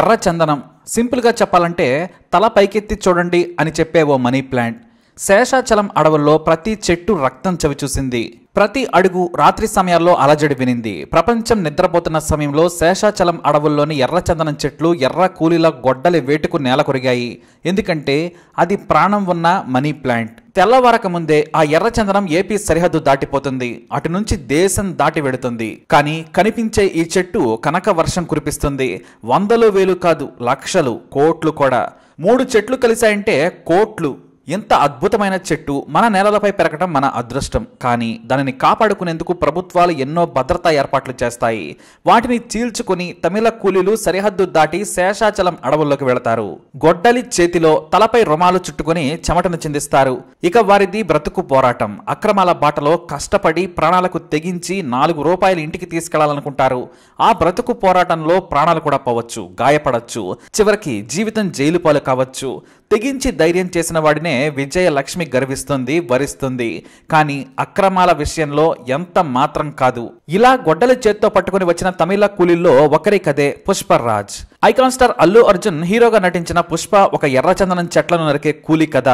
ఎర్ర చందనం సింపుల్గా చెప్పాలంటే తల పైకెత్తి చూడండి అని చెప్పే ఓ మనీ ప్లాంట్ శేషాచలం అడవుల్లో ప్రతి చెట్టు రక్తం చవి చూసింది ప్రతి అడుగు రాత్రి సమయాల్లో అలజడి వినింది ప్రపంచం నిద్రపోతున్న సమయంలో శేషాచలం అడవుల్లోని ఎర్ర చందనం చెట్లు ఎర్ర కూలీల గొడ్డలి వేటుకు నేల కొరిగాయి ఎందుకంటే అది ప్రాణం ఉన్న మనీ ప్లాంట్ తెల్లవారక ముందే ఆ ఎర్రచందనం ఏపీ సరిహద్దు దాటిపోతుంది అటు నుంచి దేశం దాటి వెడుతుంది కానీ కనిపించే ఈ చెట్టు కనక వర్షం కురిపిస్తుంది వందలు వేలు కాదు లక్షలు కోట్లు కూడా మూడు చెట్లు కలిశాయంటే కోట్లు ఎంత అద్భుతమైన చెట్టు మన నేలలపై పెరగడం మన అదృష్టం కానీ దానిని కాపాడుకునేందుకు ప్రభుత్వాలు ఎన్నో భద్రతా ఏర్పాట్లు చేస్తాయి వాటిని చీల్చుకుని తమిళ కూలీలు సరిహద్దు దాటి శేషాచలం అడవుల్లోకి వెళతారు గొడ్డలి చేతిలో తలపై రుమాలు చుట్టుకుని చెమటను చెందిస్తారు ఇక వారిది బ్రతుకు పోరాటం అక్రమాల బాటలో కష్టపడి ప్రాణాలకు తెగించి నాలుగు రూపాయలు ఇంటికి తీసుకెళ్లాలనుకుంటారు ఆ బ్రతుకు పోరాటంలో ప్రాణాలు కూడా పోవచ్చు గాయపడచ్చు చివరికి జీవితం జైలు పాలు కావచ్చు తెగించి ధైర్యం చేసిన వాడినే విషయంలోనే విజయలక్ష్మి గర్విస్తుంది వరిస్తుంది కానీ అక్రమాల విషయంలో ఎంత మాత్రం కాదు ఇలా గొడ్డలి చేత్తో పట్టుకుని వచ్చిన తమిళ కూలీల్లో ఒకరి కదే పుష్పరాజ్ ఐకాన్ స్టార్ అల్లు అర్జున్ హీరోగా నటించిన పుష్ప ఒక ఎర్రచందనం చెట్లను నరికే కూలీ కథ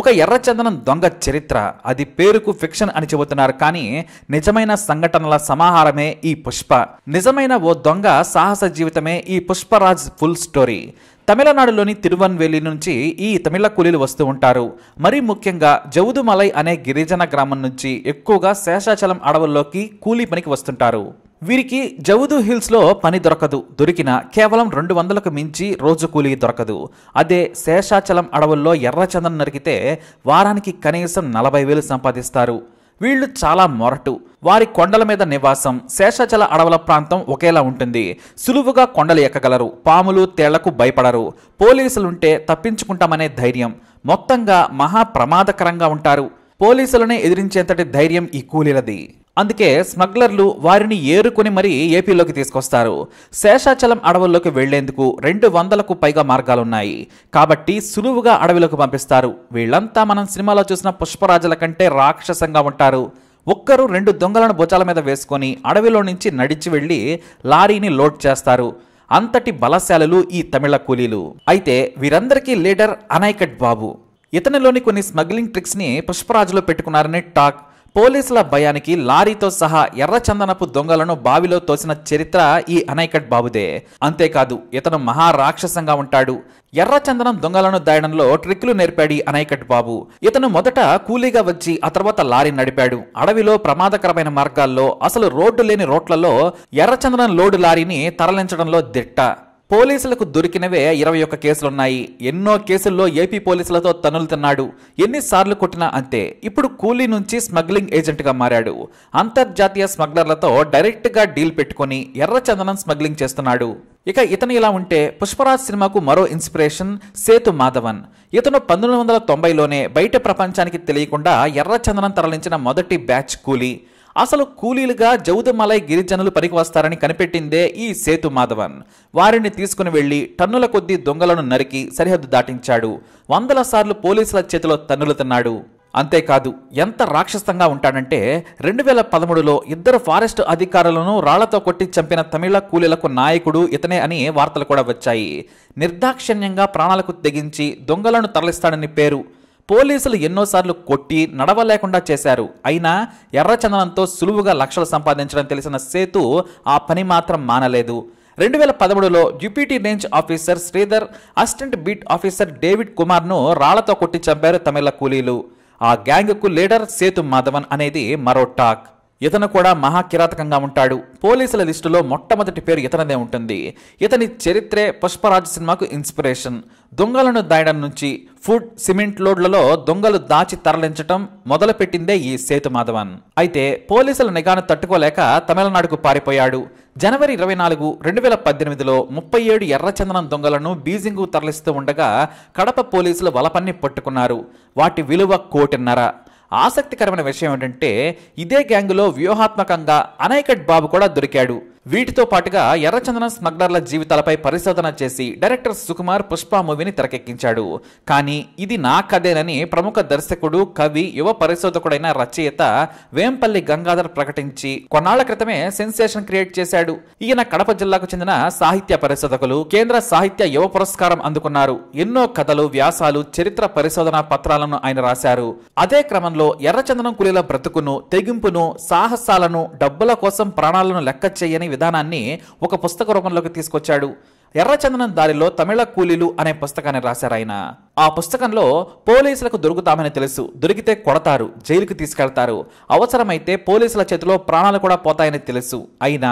ఒక ఎర్రచందనం దొంగ చరిత్ర అది పేరుకు ఫిక్షన్ అని చెబుతున్నారు కానీ నిజమైన సంఘటనల సమాహారమే ఈ పుష్ప నిజమైన ఓ దొంగ సాహస జీవితమే ఈ పుష్పరాజ్ ఫుల్ స్టోరీ తమిళనాడులోని తిరువన్వేలి నుంచి ఈ తమిళ కూలీలు వస్తూ ఉంటారు మరీ ముఖ్యంగా జౌదుమలై అనే గిరిజన గ్రామం నుంచి ఎక్కువగా శేషాచలం అడవుల్లోకి కూలీ పనికి వస్తుంటారు వీరికి జౌదు హిల్స్లో పని దొరకదు దొరికిన కేవలం రెండు వందలకు మించి రోజు కూలీ దొరకదు అదే శేషాచలం అడవుల్లో ఎర్రచందనం నరికితే వారానికి కనీసం నలభై వేలు సంపాదిస్తారు వీళ్లు చాలా మొరటు వారి కొండల మీద నివాసం శేషాచల అడవుల ప్రాంతం ఒకేలా ఉంటుంది సులువుగా కొండలు ఎక్కగలరు పాములు తేళ్లకు భయపడరు పోలీసులుంటే తప్పించుకుంటామనే ధైర్యం మొత్తంగా మహా ప్రమాదకరంగా ఉంటారు పోలీసులనే ఎదిరించేంతటి ధైర్యం ఈ కూలీలది అందుకే స్మగ్లర్లు వారిని ఏరుకుని మరీ ఏపీలోకి తీసుకొస్తారు శేషాచలం అడవుల్లోకి వెళ్లేందుకు రెండు వందలకు పైగా మార్గాలున్నాయి కాబట్టి సులువుగా అడవిలోకి పంపిస్తారు వీళ్ళంతా మనం సినిమాలో చూసిన పుష్పరాజుల కంటే రాక్షసంగా ఉంటారు ఒక్కరు రెండు దొంగలను భుజాల మీద వేసుకొని అడవిలో నుంచి నడిచి వెళ్ళి లారీని లోడ్ చేస్తారు అంతటి బలశాలులు ఈ తమిళ కూలీలు అయితే వీరందరికీ లీడర్ అనైకట్ బాబు ఇతనిలోని కొన్ని స్మగ్లింగ్ ట్రిక్స్ని పుష్పరాజులో పెట్టుకున్నారని టాక్ పోలీసుల భయానికి లారీతో సహా ఎర్రచందనపు దొంగలను బావిలో తోసిన చరిత్ర ఈ అనైకట్ బాబుదే అంతేకాదు ఇతను మహారాక్షసంగా ఉంటాడు ఎర్రచందనం దొంగలను దాయడంలో ట్రిక్లు నేర్పాడు అనైకట్ బాబు ఇతను మొదట కూలీగా వచ్చి ఆ తర్వాత లారీ నడిపాడు అడవిలో ప్రమాదకరమైన మార్గాల్లో అసలు రోడ్డు లేని రోడ్లలో ఎర్రచందనం లోడు లారీని తరలించడంలో దిట్ట పోలీసులకు దొరికినవే ఇరవై ఒక్క కేసులున్నాయి ఎన్నో కేసుల్లో ఏపీ పోలీసులతో తనులు తిన్నాడు ఎన్నిసార్లు కొట్టినా అంతే ఇప్పుడు కూలీ నుంచి స్మగ్లింగ్ ఏజెంట్గా మారాడు అంతర్జాతీయ స్మగ్లర్లతో డైరెక్ట్గా డీల్ పెట్టుకుని ఎర్రచందనం స్మగ్లింగ్ చేస్తున్నాడు ఇక ఇతను ఇలా ఉంటే పుష్పరాజ్ సినిమాకు మరో ఇన్స్పిరేషన్ సేతు మాధవన్ ఇతను పంతొమ్మిది వందల తొంభైలోనే బయట ప్రపంచానికి తెలియకుండా ఎర్రచందనం తరలించిన మొదటి బ్యాచ్ కూలీ అసలు కూలీలుగా జౌదమలై గిరిజనులు పనికి వస్తారని కనిపెట్టిందే ఈ సేతు మాధవన్ వారిని తీసుకుని వెళ్లి టన్నుల కొద్దీ దొంగలను నరికి సరిహద్దు దాటించాడు వందల సార్లు పోలీసుల చేతిలో తన్నులు తిన్నాడు అంతేకాదు ఎంత రాక్షసంగా ఉంటాడంటే రెండు వేల పదమూడులో ఇద్దరు ఫారెస్ట్ అధికారులను రాళ్లతో కొట్టి చంపిన తమిళ కూలీలకు నాయకుడు ఇతనే అని వార్తలు కూడా వచ్చాయి నిర్దాక్షిణ్యంగా ప్రాణాలకు తెగించి దొంగలను తరలిస్తాడని పేరు పోలీసులు ఎన్నోసార్లు కొట్టి నడవలేకుండా చేశారు అయినా ఎర్రచందనంతో సులువుగా లక్షలు సంపాదించడం తెలిసిన సేతు ఆ పని మాత్రం మానలేదు రెండు వేల పదమూడులో deputy range officer Sridhar assistant beat officer David కుమార్ను రాళ్లతో కొట్టి చంపారు తమిళ కూలీలు ఆ గ్యాంగ్కు లీడర్ సేతు మాధవన్ అనేది మరో టాక్ ఇతను కూడా మహాకిరాతకంగా ఉంటాడు పోలీసుల లిస్టులో మొట్టమొదటి పేరు ఇతనదే ఉంటుంది ఇతని చరిత్రే పుష్పరాజ్ సినిమాకు ఇన్స్పిరేషన్ దొంగలను దాయడం నుంచి ఫుడ్ సిమెంట్ లోడ్లలో దొంగలు దాచి తరలించటం మొదలుపెట్టిందే ఈ సేతు మాధవన్ అయితే పోలీసుల నిఘాను తట్టుకోలేక తమిళనాడుకు పారిపోయాడు జనవరి ఇరవై నాలుగు రెండు వేల పద్దెనిమిదిలో ముప్పై ఏడు ఎర్రచందనం దొంగలను బీజింగ్కు తరలిస్తూ ఉండగా కడప పోలీసులు వలపన్ని పట్టుకున్నారు వాటి విలువ కోటిన్నర ఆసక్తికరమైన విషయం ఏంటంటే ఇదే గ్యాంగులో వ్యూహాత్మకంగా అనైకట్ బాబు కూడా దొరికాడు వీటితో పాటుగా ఎర్రచందనం స్మగ్లర్ల జీవితాలపై పరిశోధన చేసి డైరెక్టర్ సుకుమార్ పుష్ప మూవీని తెరకెక్కించాడు కానీ ఇది నా కథేనని ప్రముఖ దర్శకుడు కవి యువ పరిశోధకుడైన రచయిత వేంపల్లి గంగాధర్ ప్రకటించి కొన్నాళ్ల క్రితమే సెన్సేషన్ క్రియేట్ చేశాడు ఈయన కడప జిల్లాకు చెందిన సాహిత్య పరిశోధకులు కేంద్ర సాహిత్య యువ పురస్కారం అందుకున్నారు ఎన్నో కథలు వ్యాసాలు చరిత్ర పరిశోధన పత్రాలను ఆయన రాశారు అదే క్రమంలో ఎర్రచందనం కులీల బ్రతుకును తెగింపును సాహసాలను డబ్బుల కోసం ప్రాణాలను లెక్క చేయని విధానాన్ని ఒక పుస్తక రూపంలోకి తీసుకొచ్చాడు ఎర్రచందనం దారిలో తమిళ కూలీలు అనే పుస్తకాన్ని రాశారాయన ఆ పుస్తకంలో పోలీసులకు దొరుకుతామని తెలుసు దొరికితే కొడతారు జైలుకు తీసుకెళ్తారు అవసరమైతే పోలీసుల చేతిలో ప్రాణాలు కూడా పోతాయని తెలుసు అయినా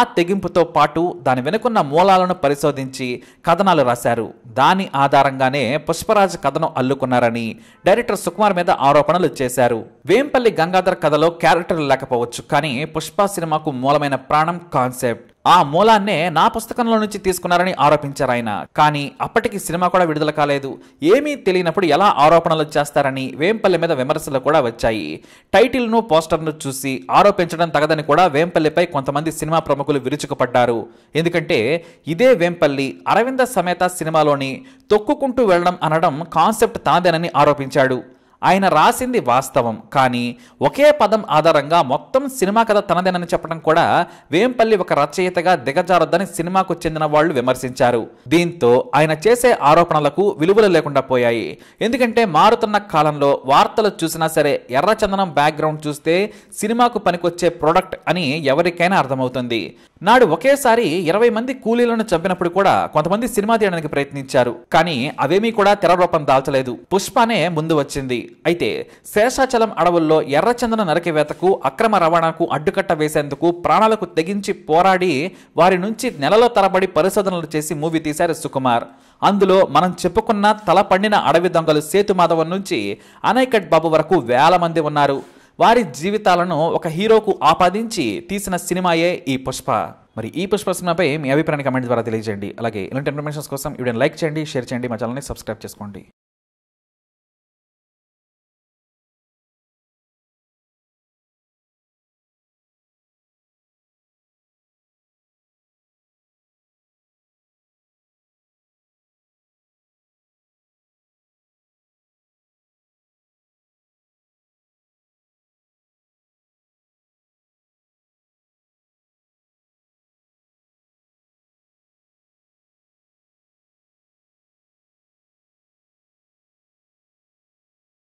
ఆ తెగింపుతో పాటు దాని వెనుకున్న మూలాలను పరిశోధించి కథనాలు రాశారు దాని ఆధారంగానే పుష్పరాజ్ కథను అల్లుకున్నారని డైరెక్టర్ సుకుమార్ మీద ఆరోపణలు చేశారు వేంపల్లి గంగాధర్ కథలో క్యారెక్టర్లు లేకపోవచ్చు కానీ పుష్ప సినిమాకు మూలమైన ప్రాణం కాన్సెప్ట్ ఆ మూలాన్నే నా పుస్తకంలో నుంచి తీసుకున్నారని ఆరోపించారు ఆయన కానీ అప్పటికి సినిమా కూడా విడుదల కాలేదు ఏమీ తెలియనప్పుడు ఎలా ఆరోపణలు చేస్తారని వేంపల్లి మీద విమర్శలు కూడా వచ్చాయి టైటిల్ను పోస్టర్ను చూసి ఆరోపించడం తగదని కూడా వేంపల్లిపై కొంతమంది సినిమా ప్రముఖులు విరుచుకుపడ్డారు ఎందుకంటే ఇదే వేంపల్లి అరవింద సమేత సినిమాలోని తొక్కుకుంటూ వెళ్ళడం అనడం కాన్సెప్ట్ తాదేనని ఆరోపించాడు ఆయన రాసింది వాస్తవం కానీ ఒకే పదం ఆధారంగా మొత్తం సినిమా కథ తనదేనని చెప్పడం కూడా వేంపల్లి ఒక రచయితగా దిగజారొద్దని సినిమాకు చెందిన వాళ్ళు విమర్శించారు దీంతో ఆయన చేసే ఆరోపణలకు విలువలు లేకుండా పోయాయి ఎందుకంటే మారుతున్న కాలంలో వార్తలు చూసినా సరే ఎర్రచందనం బ్యాక్గ్రౌండ్ చూస్తే సినిమాకు పనికొచ్చే ప్రోడక్ట్ అని ఎవరికైనా అర్థమవుతుంది నాడు ఒకేసారి ఇరవై మంది కూలీలను చంపినప్పుడు కూడా కొంతమంది సినిమా తీయడానికి ప్రయత్నించారు కానీ అవేమీ కూడా తెర రూపం దాల్చలేదు పుష్పనే ముందు వచ్చింది అయితే శేషాచలం అడవుల్లో ఎర్రచందన నరకివేతకు అక్రమ రవాణాకు అడ్డుకట్ట వేసేందుకు ప్రాణాలకు తెగించి పోరాడి వారి నుంచి నెలలో తరబడి పరిశోధనలు చేసి మూవీ తీశారు సుకుమార్ అందులో మనం చెప్పుకున్న తల పండిన అడవి దొంగలు సేతు మాధవన్ నుంచి అనైకట్ బాబు వరకు వేల మంది ఉన్నారు వారి జీవితాలను ఒక హీరోకు ఆపాదించి తీసిన సినిమాయే ఈ పుష్ప మరి ఈ పుష్ప సినిమాపై మీ అభిప్రాయాన్ని కమెంట్ ద్వారా తెలియజేయండి అలాగే ఇలాంటి ఇన్ఫర్మేషన్స్ కోసం వీడియోని లైక్ చేయండి షేర్ చేయండి మా ఛానల్ని సబ్స్క్రైబ్ చేసుకోండి